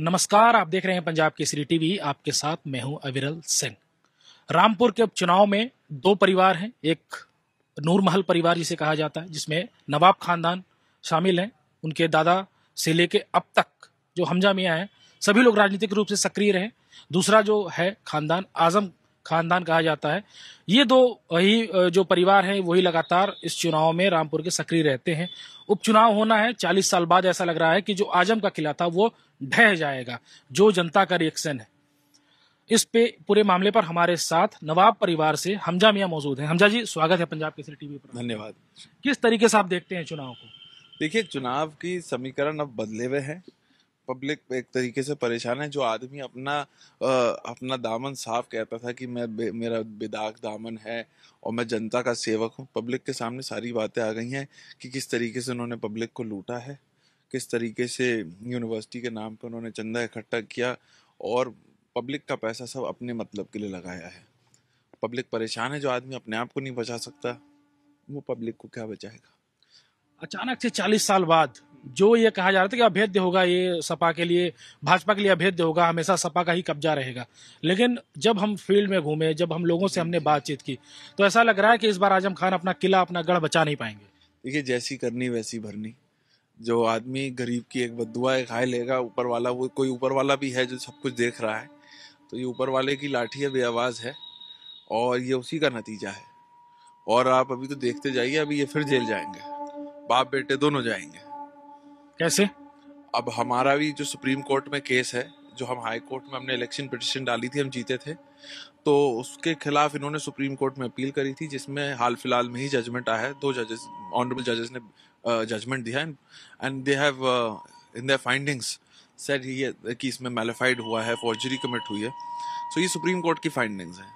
नमस्कार आप देख रहे हैं पंजाब केसरी टीवी आपके साथ मैं हूं अविरल सिंह रामपुर के उपचुनाव में दो परिवार हैं एक नूर महल परिवार जिसे कहा जाता है जिसमें नवाब खानदान शामिल हैं उनके दादा से लेके अब तक जो हमजा मियाँ हैं सभी लोग राजनीतिक रूप से सक्रिय रहे दूसरा जो है खानदान आजम खानदान कहा जाता है ये दो वही जो परिवार हैं वही लगातार इस चुनाव में रामपुर के सक्रिय रहते हैं उपचुनाव होना है चालीस साल बाद ऐसा लग रहा है कि जो आजम का किला था वो ढह जाएगा जो जनता का रिएक्शन है इस पे पूरे मामले पर हमारे साथ नवाब परिवार से हमजा मियाँ मौजूद हैं हमजा जी स्वागत है पंजाब केसरी टीवी पर धन्यवाद किस तरीके से आप देखते हैं चुनाव को देखिए चुनाव की समीकरण अब बदले हुए हैं पब्लिक एक तरीके से परेशान है जो आदमी अपना आ, अपना दामन साफ कहता था कि मैं बे, मेरा बेदाग दामन है और मैं जनता का सेवक हूँ पब्लिक के सामने सारी बातें आ गई हैं कि किस तरीके से उन्होंने पब्लिक को लूटा है किस तरीके से यूनिवर्सिटी के नाम पर उन्होंने चंदा इकट्ठा किया और पब्लिक का पैसा सब अपने मतलब के लिए लगाया है पब्लिक परेशान है जो आदमी अपने आप को नहीं बचा सकता वो पब्लिक को क्या बचाएगा अचानक से चालीस साल बाद जो ये कहा जा रहा था कि अभेद्य होगा ये सपा के लिए भाजपा के लिए अभेद्य होगा हमेशा सपा का ही कब्जा रहेगा लेकिन जब हम फील्ड में घूमे जब हम लोगों से हमने बातचीत की तो ऐसा लग रहा है कि इस बार आजम खान अपना किला अपना गढ़ बचा नहीं पाएंगे देखिए जैसी करनी वैसी भरनी जो आदमी गरीब की एक बदुआ एक हाय लेगा ऊपर वाला वो कोई ऊपर वाला भी है जो सब कुछ देख रहा है तो ये ऊपर वाले की लाठी है आवाज़ है और ये उसी का नतीजा है और आप अभी तो देखते जाइए अभी ये फिर जेल जाएंगे बाप बेटे दोनों जाएंगे कैसे अब हमारा भी जो सुप्रीम कोर्ट में केस है जो हम हाई कोर्ट में हमने इलेक्शन पिटिशन डाली थी हम जीते थे तो उसके खिलाफ इन्होंने सुप्रीम कोर्ट में अपील करी थी जिसमें हाल फिलहाल में ही जजमेंट आया है दो जजेस ऑनरेबल जजेस ने जजमेंट uh, दिया and they have in their findings said he कि इसमें मेलेफाइड हुआ है फॉर्जरी कमिट हुई है सो so, ये सुप्रीम कोर्ट की फाइंडिंग्स हैं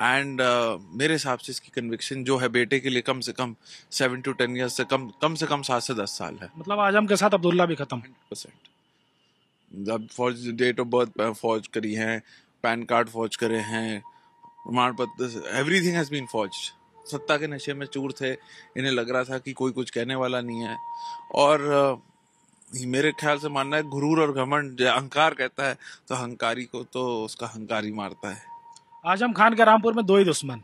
एंड uh, मेरे हिसाब से इसकी कन्विक्शन जो है बेटे के लिए कम से कम सेवन टू टेन ईयर्स से कम कम से कम सात से दस साल है मतलब आजम के साथ अब्दुल्ला भी खत्म परसेंट अब फौज डेट ऑफ बर्थ फौज करी है पैन कार्ड फौज करे हैं प्रमाण पत्र एवरीथिंग हैज बीन फौज्ड सत्ता के नशे में चूर थे इन्हें लग रहा था कि कोई कुछ कहने वाला नहीं है और मेरे ख्याल से मानना है गुरूर और घमंड अहंकार कहता है तो अहंकारी को तो उसका अहंकारी मारता है आजम खान के रामपुर में दो ही दुश्मन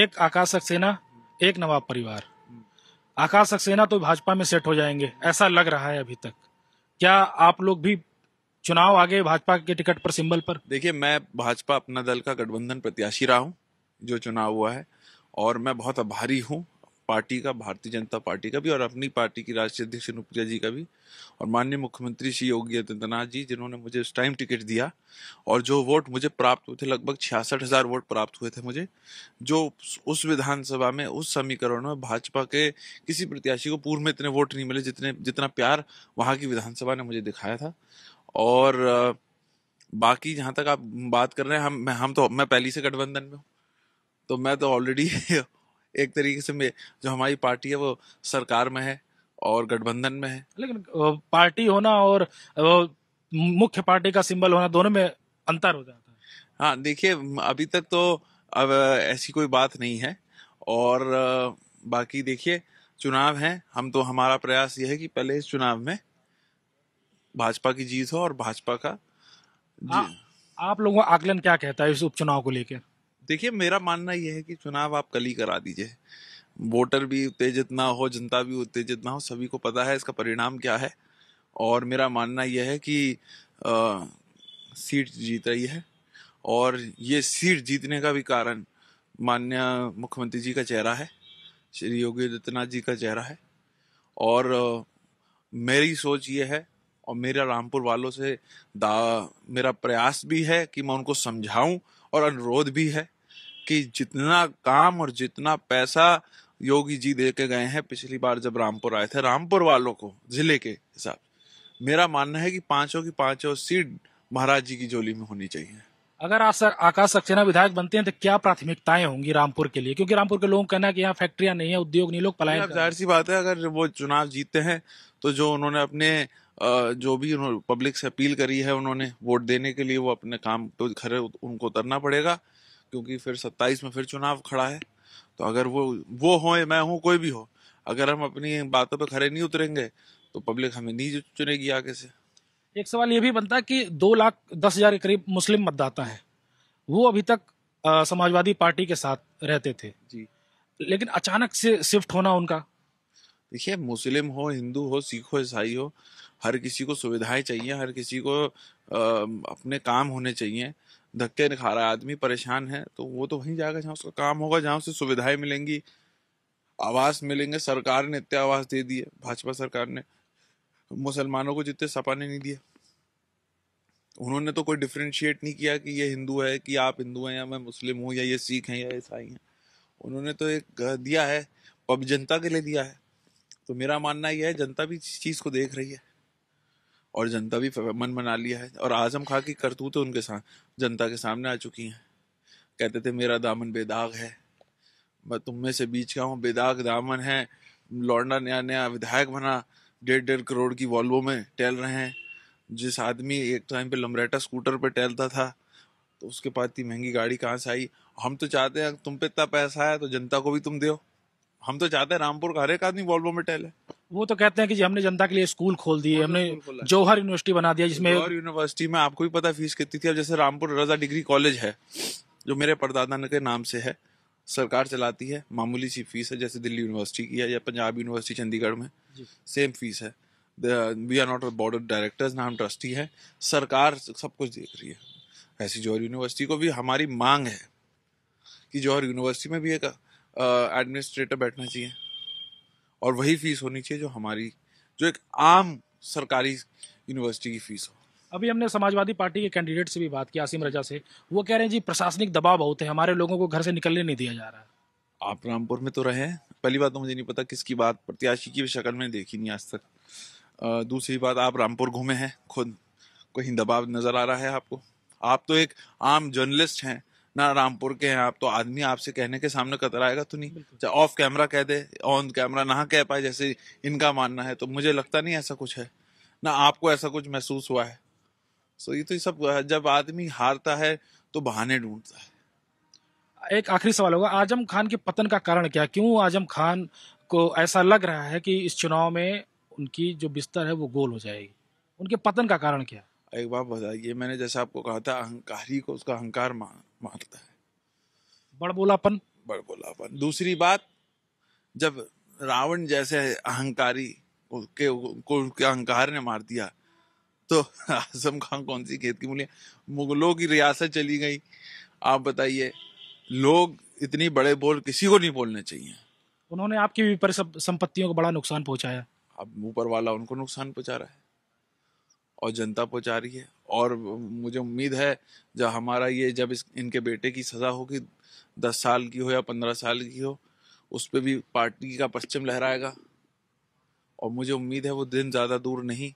एक आकाश सक्सेना एक नवाब परिवार आकाश सक्सेना तो भाजपा में सेट हो जाएंगे ऐसा लग रहा है अभी तक क्या आप लोग भी चुनाव आगे भाजपा के टिकट पर सिंबल पर देखिए मैं भाजपा अपना दल का गठबंधन प्रत्याशी रहा हूँ जो चुनाव हुआ है और मैं बहुत आभारी हूँ पार्टी का भारतीय जनता पार्टी का भी और अपनी पार्टी की राष्ट्रीय अध्यक्ष अनुप्रिया जी का भी और माननीय मुख्यमंत्री श्री योगी आदित्यनाथ जी जिन्होंने मुझे उस टाइम टिकट दिया और जो वोट मुझे प्राप्त हुए थे लगभग छियासठ हजार वोट प्राप्त हुए थे मुझे जो उस विधानसभा में उस समीकरण में भाजपा के किसी प्रत्याशी को पूर्व में इतने वोट नहीं मिले जितने जितना प्यार वहाँ की विधानसभा ने मुझे दिखाया था और बाकी जहाँ तक आप बात कर रहे हैं हम मैं हम तो मैं पहली से गठबंधन में हूँ तो मैं तो ऑलरेडी एक तरीके से मैं जो हमारी पार्टी है वो सरकार में है और गठबंधन में है लेकिन पार्टी होना और मुख्य पार्टी का सिंबल होना दोनों में अंतर हो जाता है हाँ देखिए अभी तक तो अब ऐसी कोई बात नहीं है और बाकी देखिए चुनाव है हम तो हमारा प्रयास यह है कि पहले इस चुनाव में भाजपा की जीत हो और भाजपा का आ, आप लोगों का आकलन क्या कहता है इस उपचुनाव को लेकर देखिए मेरा मानना यह है कि चुनाव आप कल ही करा दीजिए वोटर भी उत्तेजित ना हो जनता भी उत्तेजित ना हो सभी को पता है इसका परिणाम क्या है और मेरा मानना यह है कि आ, सीट जीत रही है और ये सीट जीतने का भी कारण मान्य मुख्यमंत्री जी का चेहरा है श्री योगी आदित्यनाथ जी का चेहरा है और आ, मेरी सोच ये है और मेरा रामपुर वालों से दा मेरा प्रयास भी है कि मैं उनको समझाऊं और अनुरोध भी है कि जितना काम और जितना पैसा योगी जी दे के गए हैं पिछली बार जब रामपुर आए थे रामपुर वालों को जिले के हिसाब मेरा मानना है कि पांचों की पांचों सीट महाराज जी की जोली में होनी चाहिए अगर सर आकाश सक्सेना विधायक बनते हैं तो क्या प्राथमिकताएं होंगी रामपुर के लिए क्योंकि रामपुर के लोगों का कहना है कि यहाँ फैक्ट्रियां नहीं है उद्योग नहीं लोग पलायन जाहिर सी बात है अगर वो चुनाव जीतते हैं तो जो उन्होंने अपने जो भी उन्होंने पब्लिक से अपील करी है उन्होंने वोट देने के लिए वो अपने काम तो खरे उनको उतरना पड़ेगा क्योंकि फिर सत्ताईस में फिर चुनाव खड़ा है तो अगर वो वो हो मैं हूँ कोई भी हो अगर हम अपनी बातों पर खड़े नहीं उतरेंगे तो पब्लिक हमें नहीं चुनेगी आगे से एक सवाल ये भी बनता है कि दो लाख दस हजार के करीब मुस्लिम मतदाता हैं वो अभी तक आ, समाजवादी पार्टी के साथ रहते थे जी लेकिन अचानक से शिफ्ट होना उनका देखिए मुस्लिम हो हिंदू हो सिख हो ईसाई हो हर किसी को सुविधाएं चाहिए हर किसी को आ, अपने काम होने चाहिए धक्के खा रहा है आदमी परेशान है तो वो तो वहीं जाएगा जहाँ उसका काम होगा जहाँ उसे सुविधाएं मिलेंगी आवास मिलेंगे सरकार ने इतने आवास दे दिए भाजपा सरकार ने मुसलमानों को जितने सपा ने नहीं दिया उन्होंने तो कोई डिफ्रेंशिएट नहीं किया कि ये हिंदू है कि आप हिंदू हैं या मैं मुस्लिम हूँ या ये सिख हैं या ईसाई हैं उन्होंने तो एक दिया है अब जनता के लिए दिया है तो मेरा मानना यह है जनता भी इस चीज़ को देख रही है और जनता भी मन मना लिया है और आजम खां की करतूतें उनके साथ जनता के सामने आ चुकी हैं कहते थे मेरा दामन बेदाग है मैं तुम में से बीच का हूँ बेदाग दामन है लौंडा नया नया विधायक बना डेढ़ डेढ़ करोड़ की वॉल्वो में टहल रहे हैं जिस आदमी एक टाइम पे लमरेटा स्कूटर पे टहलता था तो उसके पास इतनी महंगी गाड़ी कहाँ से आई हम तो चाहते हैं तुम पे इतना पैसा है तो जनता को भी तुम दो हम तो चाहते हैं रामपुर का हर एक आदमी वॉल्वो में टहले वो तो कहते हैं कि जी हमने जनता के लिए स्कूल खोल दिए तो हमने जौहर यूनिवर्सिटी बना दिया जिसमें जौहर यूनिवर्सिटी में आपको भी पता फीस कितनी थी अब जैसे रामपुर रजा डिग्री कॉलेज है जो मेरे परदादा के नाम से है सरकार चलाती है मामूली सी फीस है जैसे दिल्ली यूनिवर्सिटी की है या पंजाब यूनिवर्सिटी चंडीगढ़ में सेम फीस है we are not board of directors ना हम ट्रस्टी है सरकार सब कुछ देख रही है ऐसी जौहर यूनिवर्सिटी को भी हमारी मांग है कि जौहर यूनिवर्सिटी में भी एक एडमिनिस्ट्रेटर बैठना चाहिए और वही फीस होनी चाहिए जो हमारी जो एक आम सरकारी यूनिवर्सिटी की फीस हो अभी हमने समाजवादी पार्टी के कैंडिडेट से भी बात की आसिम रजा से वो कह रहे हैं जी प्रशासनिक दबाव बहुत है हमारे लोगों को घर से निकलने नहीं दिया जा रहा है आप रामपुर में तो रहे पहली बात तो मुझे नहीं पता किसकी बात प्रत्याशी की शक्ल में देखी नहीं आज तक दूसरी बात आप रामपुर घूमे हैं खुद कहीं दबाव नजर आ रहा है आपको आप तो एक आम जर्नलिस्ट हैं ना रामपुर के हैं आप तो आदमी आपसे कहने के सामने कतराएगा तो नहीं चाहे ऑफ कैमरा कह दे ऑन कैमरा ना कह पाए जैसे इनका मानना है तो मुझे लगता नहीं ऐसा कुछ है ना आपको ऐसा कुछ महसूस हुआ है सो ये तो ये सब जब आदमी हारता है तो बहाने ढूंढता है एक आखिरी सवाल होगा आजम खान के पतन का कारण क्या क्यों आजम खान को ऐसा लग रहा है कि इस चुनाव में उनकी जो बिस्तर है वो गोल हो जाएगी उनके पतन का कारण क्या है एक बात बताइए मैंने जैसा आपको कहा था अहंकारी को उसका अहंकार मारता है बड़बोलापन बड़बोलापन दूसरी बात जब रावण जैसे अहंकारी उसके उनको उसके अहंकार ने मार दिया तो आजम खान कौन सी खेत की मूलिया मुगलों की रियासत चली गई आप बताइए लोग इतनी बड़े बोल किसी को नहीं बोलने चाहिए उन्होंने आपकी भी पर संपत्तियों को बड़ा नुकसान पहुंचाया अब ऊपर वाला उनको नुकसान पहुंचा रहा है और जनता पहुंचा रही है और मुझे उम्मीद है जब हमारा ये जब इस इनके बेटे की सज़ा होगी दस साल की हो या पंद्रह साल की हो उस पर भी पार्टी का पश्चिम लहराएगा और मुझे उम्मीद है वो दिन ज़्यादा दूर नहीं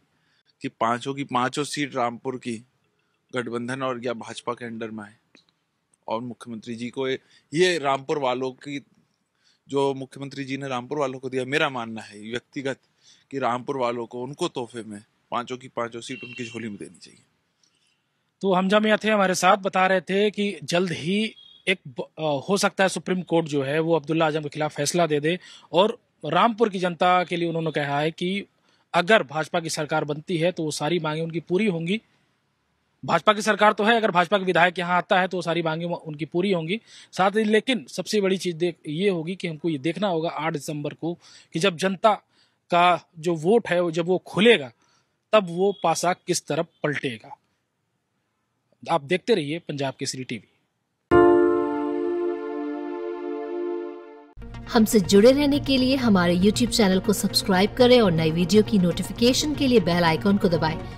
कि पांचों की पांचों सीट रामपुर की गठबंधन और या भाजपा के अंडर में आए और मुख्यमंत्री जी को ये रामपुर वालों की जो मुख्यमंत्री जी ने रामपुर वालों को दिया मेरा मानना है व्यक्तिगत कि रामपुर वालों को उनको तोहफे में पांचों की पांचों सीट उनकी झोली में देनी चाहिए तो हम जमिया थे हमारे साथ बता रहे थे कि जल्द ही एक हो सकता है सुप्रीम कोर्ट जो है वो अब्दुल्ला आजम के खिलाफ फैसला दे दे और रामपुर की जनता के लिए उन्होंने कहा है कि अगर भाजपा की सरकार बनती है तो वो सारी मांगे उनकी पूरी होंगी भाजपा की सरकार तो है अगर भाजपा के विधायक यहाँ आता है तो सारी मांगे उनकी पूरी होंगी साथ ही लेकिन सबसे बड़ी चीज देख ये होगी कि हमको ये देखना होगा आठ दिसंबर को कि जब जनता का जो वोट है जब वो खुलेगा तब वो पासा किस तरफ पलटेगा आप देखते रहिए पंजाब केसरी टीवी हमसे जुड़े रहने के लिए हमारे YouTube चैनल को सब्सक्राइब करें और नई वीडियो की नोटिफिकेशन के लिए बेल आइकॉन को दबाएं।